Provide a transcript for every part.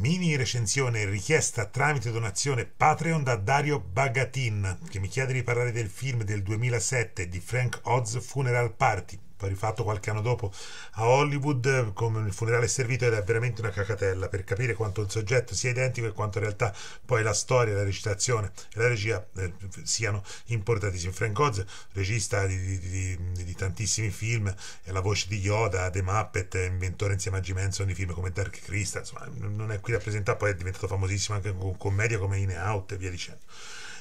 Mini recensione richiesta tramite donazione Patreon da Dario Bagatin, che mi chiede di parlare del film del 2007 di Frank Oz Funeral Party, poi rifatto qualche anno dopo a Hollywood eh, come il funerale servito ed è veramente una cacatella per capire quanto il soggetto sia identico e quanto in realtà poi la storia, la recitazione e la regia eh, siano importantissime. Frank Oz, regista di, di, di, di, tantissimi film, è la voce di Yoda, The Muppet, eh, inventore insieme a Jim Henson di film come Dark Crystal, insomma non è qui da presentare, poi è diventato famosissimo anche con commedia come In Out e via dicendo.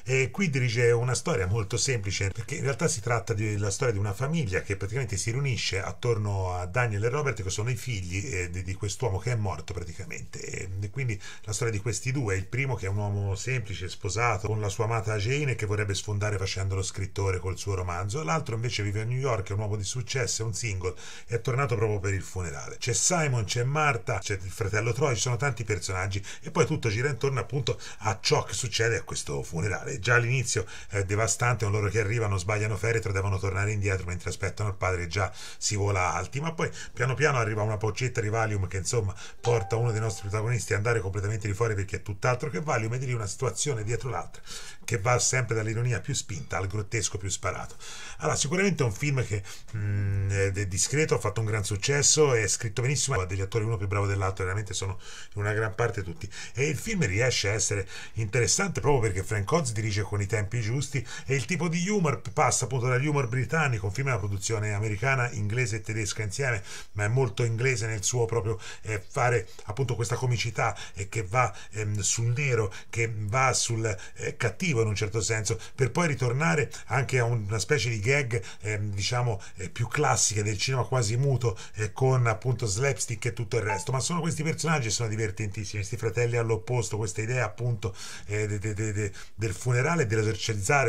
E qui dirige una storia molto semplice, perché in realtà si tratta della storia di una famiglia che praticamente si riunisce attorno a Daniel e Robert, che sono i figli eh, di, di quest'uomo che è morto praticamente. E, e quindi la storia di questi due, il primo che è un uomo semplice, sposato, con la sua amata Jane che vorrebbe sfondare facendolo scrittore col suo romanzo, l'altro invece vive a New York, è un uomo di successo, è un single, è tornato proprio per il funerale. C'è Simon, c'è Marta, c'è il fratello Troy, ci sono tanti personaggi e poi tutto gira intorno appunto a ciò che succede a questo funerale Vabbè, già all'inizio è eh, devastante, con loro che arrivano, sbagliano feretro, devono tornare indietro mentre aspettano il padre già si vola alti, ma poi piano piano arriva una boccetta di Valium che insomma porta uno dei nostri protagonisti a andare completamente di fuori perché è tutt'altro che Valium ed è lì una situazione dietro l'altra che va sempre dall'ironia più spinta al grottesco più sparato. Allora, sicuramente è un film che mh, mm, è discreto, ha fatto un gran successo, è scritto benissimo, ha degli attori uno più bravo dell'altro, veramente sono in una gran parte tutti. E il film riesce a essere interessante proprio perché Frank Oz dirige con i tempi giusti e il tipo di humor passa appunto dall'humor britannico, un film è una produzione americana, inglese e tedesca insieme, ma è molto inglese nel suo proprio eh, fare appunto questa comicità eh, che va ehm, sul nero, che va sul eh, cattivo in un certo senso, per poi ritornare anche a una specie di gag ehm, diciamo eh, più classica del cinema quasi muto eh, con appunto slapstick e tutto il resto, ma sono questi personaggi che sono divertentissimi, questi fratelli all'opposto, questa idea appunto eh, de, de, de, del fuoco funerale e di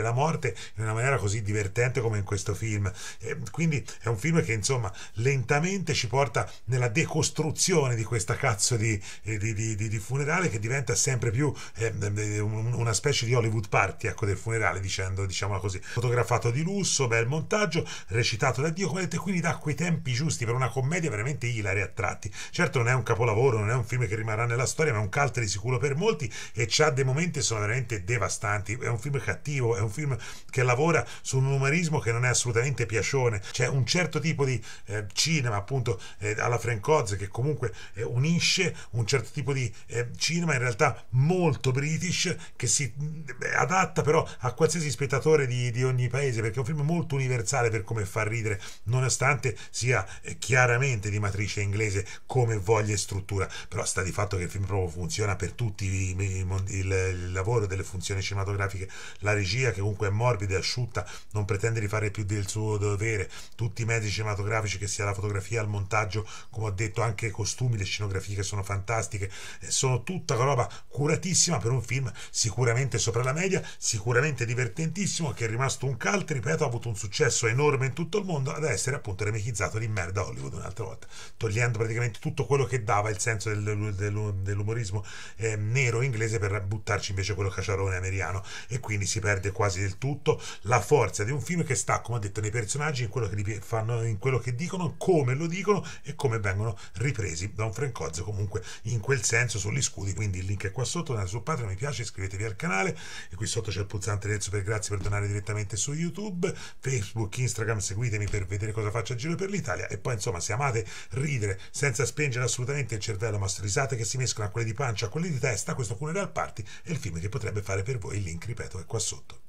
la morte in una maniera così divertente come in questo film. E quindi è un film che insomma lentamente ci porta nella decostruzione di questa cazzo di, eh, di, di, di funerale che diventa sempre più eh, eh una specie di Hollywood party ecco, del funerale, dicendo, diciamola così. Fotografato di lusso, bel montaggio, recitato da Dio, come vedete, quindi da quei tempi giusti per una commedia veramente ilare a tratti. Certo non è un capolavoro, non è un film che rimarrà nella storia, ma è un cult di sicuro per molti e c'ha dei momenti che sono veramente devastanti cattivo, è un film cattivo, è un film che lavora su un umorismo che non è assolutamente piacione. C'è un certo tipo di eh, cinema, appunto, eh, alla Francoz che comunque eh, unisce un certo tipo di eh, cinema in realtà molto british che si eh, adatta però a qualsiasi spettatore di, di, ogni paese perché è un film molto universale per come fa ridere, nonostante sia eh, chiaramente di matrice inglese come voglia e struttura. Però sta di fatto che il film proprio funziona per tutti i, i, il, il lavoro delle funzioni cinematografiche cinematografiche, la regia che comunque è morbida e asciutta, non pretende di fare più del suo dovere, tutti i mezzi cinematografici che sia la fotografia, il montaggio, come ho detto anche i costumi, le scenografie che sono fantastiche, eh, sono tutta roba curatissima per un film sicuramente sopra la media, sicuramente divertentissimo, che è rimasto un cult, ripeto, ha avuto un successo enorme in tutto il mondo, ad essere appunto remixizzato di merda Hollywood un'altra volta, togliendo praticamente tutto quello che dava il senso del, del, dell'umorismo eh, nero inglese per buttarci invece quello cacciarone americano e quindi si perde quasi del tutto la forza di un film che sta, come ho detto, nei personaggi, in quello che, fanno, in quello che dicono, come lo dicono e come vengono ripresi da un francoz comunque in quel senso sugli scudi. Quindi il link è qua sotto, andate su Patreon, mi piace, iscrivetevi al canale e qui sotto c'è il pulsante del super grazie per donare direttamente su YouTube, Facebook, Instagram, seguitemi per vedere cosa faccio a giro per l'Italia e poi insomma se amate ridere senza spengere assolutamente il cervello, ma risate che si mescolano a quelle di pancia, a quelle di testa, questo funeral party è il film che potrebbe fare per voi il link link, ripeto, è qua sotto.